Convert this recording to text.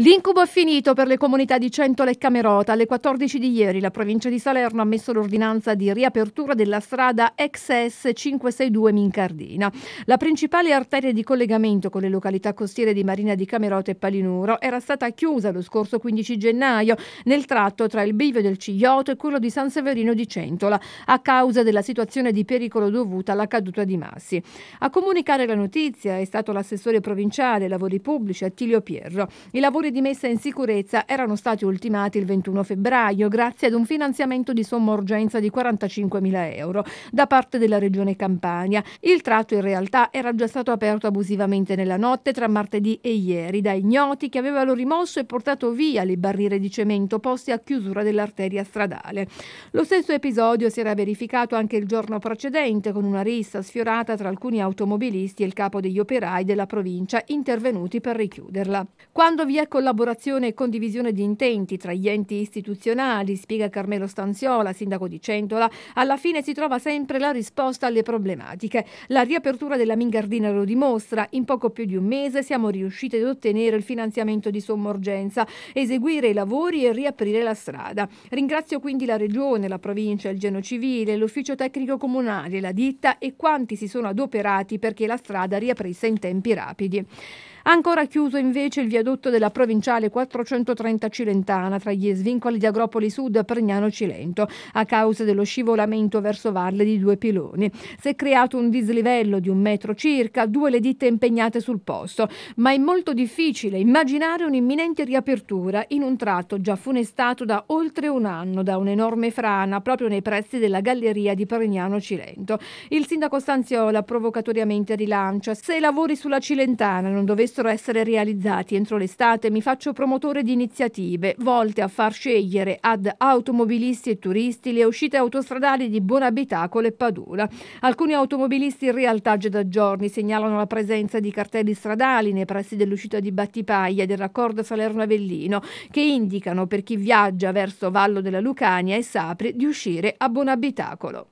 L'incubo è finito per le comunità di Centola e Camerota. Alle 14 di ieri la provincia di Salerno ha messo l'ordinanza di riapertura della strada XS 562 Mincardina. La principale arteria di collegamento con le località costiere di Marina di Camerota e Palinuro era stata chiusa lo scorso 15 gennaio nel tratto tra il bivio del Ciglioto e quello di San Severino di Centola a causa della situazione di pericolo dovuta alla caduta di massi. A comunicare la notizia è stato l'assessore provinciale lavori pubblici Attilio Pierro. I lavori lavori di messa in sicurezza erano stati ultimati il 21 febbraio grazie ad un finanziamento di sommorgenza urgenza di 45.000 euro da parte della Regione Campania. Il tratto in realtà era già stato aperto abusivamente nella notte tra martedì e ieri da ignoti che avevano rimosso e portato via le barriere di cemento poste a chiusura dell'arteria stradale. Lo stesso episodio si era verificato anche il giorno precedente con una rissa sfiorata tra alcuni automobilisti e il capo degli operai della provincia intervenuti per richiuderla. Quando vi è collaborazione e condivisione di intenti tra gli enti istituzionali, spiega Carmelo Stanziola, sindaco di Centola, alla fine si trova sempre la risposta alle problematiche. La riapertura della Mingardina lo dimostra, in poco più di un mese siamo riusciti ad ottenere il finanziamento di sommorgenza, eseguire i lavori e riaprire la strada. Ringrazio quindi la Regione, la provincia, il Geno Civile, l'ufficio tecnico comunale, la ditta e quanti si sono adoperati perché la strada riaprisse in tempi rapidi. Ancora chiuso invece il viadotto della provinciale 430 Cilentana tra gli svincoli di Agropoli Sud e Pregnano Cilento a causa dello scivolamento verso valle di due piloni. Si è creato un dislivello di un metro circa, due le ditte impegnate sul posto, ma è molto difficile immaginare un'imminente riapertura in un tratto già funestato da oltre un anno da un'enorme frana proprio nei pressi della galleria di Pregnano Cilento. Il sindaco Stanziola provocatoriamente rilancia se i lavori sulla Cilentana non dovessero potessero essere realizzati entro l'estate, mi faccio promotore di iniziative volte a far scegliere ad automobilisti e turisti le uscite autostradali di Buonabitacolo e Padula. Alcuni automobilisti in realtà già da giorni segnalano la presenza di cartelli stradali nei pressi dell'uscita di Battipaglia del raccordo Salerno-Avellino che indicano per chi viaggia verso Vallo della Lucania e Sapri di uscire a Buonabitacolo.